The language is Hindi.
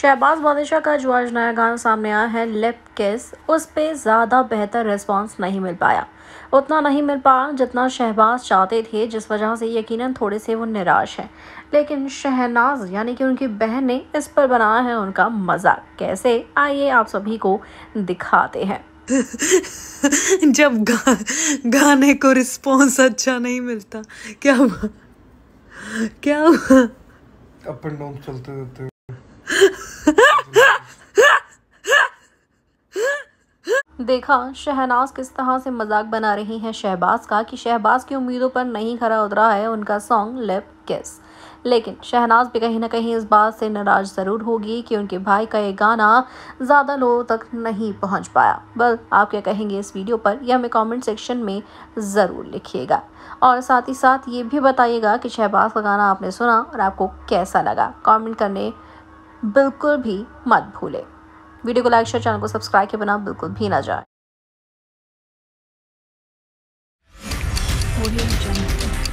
शहबाज बादशाह का जो आज नया गाना सामने आया है लिप किस उस पर ज़्यादा बेहतर रिस्पांस नहीं मिल पाया उतना नहीं मिल पाया जितना शहबाज चाहते थे जिस वजह से यकीनन थोड़े से वो निराश हैं लेकिन शहनाज यानी कि उनकी बहन ने इस पर बनाया है उनका मजाक कैसे आइए आप सभी को दिखाते हैं जब गा, गाने को रिस्पॉन्स अच्छा नहीं मिलता क्या हुआ क्या हुआ अपन डाउन चलते रहते देखा शहनाज किस तरह से मजाक बना रही हैं शहबाज का कि शहबाज की उम्मीदों पर नहीं खरा उतरा है उनका सॉन्ग लिप किस लेकिन शहनाज भी कहीं ना कहीं इस बात से नाराज ज़रूर होगी कि उनके भाई का ये गाना ज़्यादा लोगों तक नहीं पहुंच पाया बल आप क्या कहेंगे इस वीडियो पर यह हमें कमेंट सेक्शन में ज़रूर लिखिएगा और साथ ही साथ ये भी बताइएगा कि शहबाज का गाना आपने सुना और आपको कैसा लगा कमेंट करने बिल्कुल भी मत भूलें वीडियो को लाइक शेयर चैनल को सब्सक्राइब के बना बिल्कुल भी ना जाए